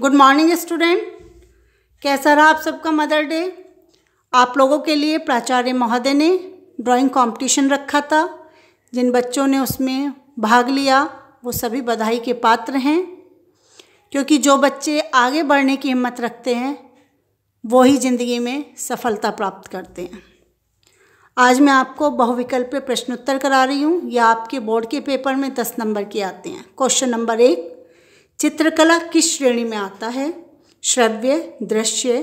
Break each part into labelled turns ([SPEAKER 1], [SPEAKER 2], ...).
[SPEAKER 1] good morning student कैसा रहा आप सबका मदर डे आप लोगों के लिए प्राचार्य महोदय ने ड्राइंग कंपटीशन रखा था जिन बच्चों ने उसमें भाग लिया वो सभी बधाई के पात्र हैं क्योंकि जो बच्चे आगे बढ़ने की हिम्मत रखते हैं वो ही ज़िंदगी में सफलता प्राप्त करते हैं आज मैं आपको बहुविकल्प प्रश्नोत्तर करा रही हूँ या आपके बोर्ड के पेपर में दस नंबर के आते हैं क्वेश्चन नंबर एक चित्रकला किस श्रेणी में आता है श्रव्य दृश्य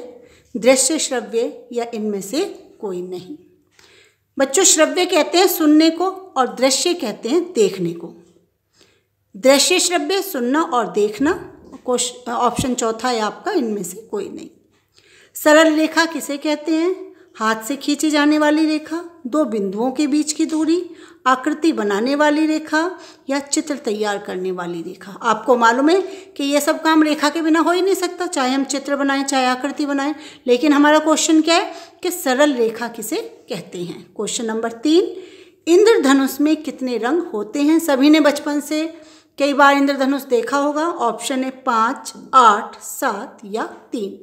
[SPEAKER 1] दृश्य श्रव्य या इनमें से कोई नहीं बच्चों श्रव्य कहते हैं सुनने को और दृश्य कहते हैं देखने को दृश्य श्रव्य सुनना और देखना ऑप्शन चौथा है आपका इनमें से कोई नहीं सरल रेखा किसे कहते हैं हाथ से खींची जाने वाली रेखा दो बिंदुओं के बीच की दूरी आकृति बनाने वाली रेखा या चित्र तैयार करने वाली रेखा आपको मालूम है कि ये सब काम रेखा के बिना हो ही नहीं सकता चाहे हम चित्र बनाएं चाहे आकृति बनाएं लेकिन हमारा क्वेश्चन क्या है कि सरल रेखा किसे कहते हैं क्वेश्चन नंबर तीन इंद्रधनुष में कितने रंग होते हैं सभी ने बचपन से कई बार इंद्रधनुष देखा होगा ऑप्शन है पाँच आठ सात या तीन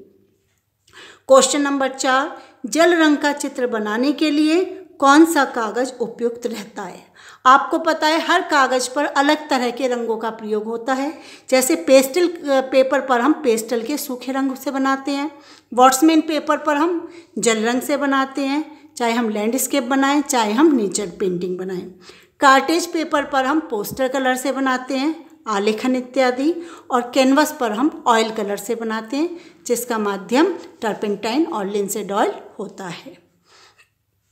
[SPEAKER 1] क्वेश्चन नंबर चार जल रंग का चित्र बनाने के लिए कौन सा कागज़ उपयुक्त रहता है आपको पता है हर कागज़ पर अलग तरह के रंगों का प्रयोग होता है जैसे पेस्टल पेपर पर हम पेस्टल के सूखे रंग से बनाते हैं वॉट्समैन पेपर पर हम जल रंग से बनाते हैं चाहे हम लैंडस्केप बनाएं चाहे हम नेचर पेंटिंग बनाएं कार्टेज पेपर पर हम पोस्टर कलर से बनाते हैं आलेखन इत्यादि और कैनवस पर हम ऑयल कलर से बनाते हैं जिसका माध्यम टर्पेंटाइन और लिंसेड ऑयल होता है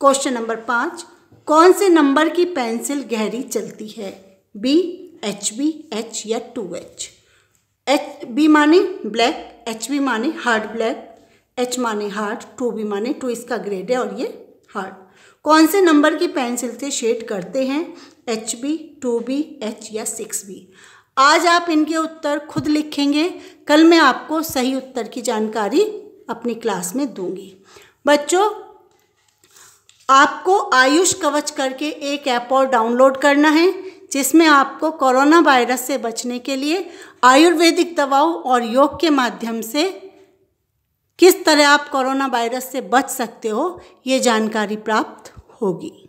[SPEAKER 1] क्वेश्चन नंबर पाँच कौन से नंबर की पेंसिल गहरी चलती है बी एच बी एच या टू एच एच बी माने ब्लैक एच बी माने हार्ड ब्लैक एच माने हार्ड टू बी माने टू इसका ग्रेड है और ये हार्ड कौन से नंबर की पेंसिल से शेड करते हैं H B two B H या सिक्स बी आज आप इनके उत्तर खुद लिखेंगे कल मैं आपको सही उत्तर की जानकारी अपनी क्लास में दूंगी बच्चों आपको आयुष कवच करके एक ऐप और डाउनलोड करना है जिसमें आपको कोरोना वायरस से बचने के लिए आयुर्वेदिक दवाओं और योग के माध्यम से किस तरह आप कोरोना वायरस से बच सकते हो ये जानकारी प्राप्त होगी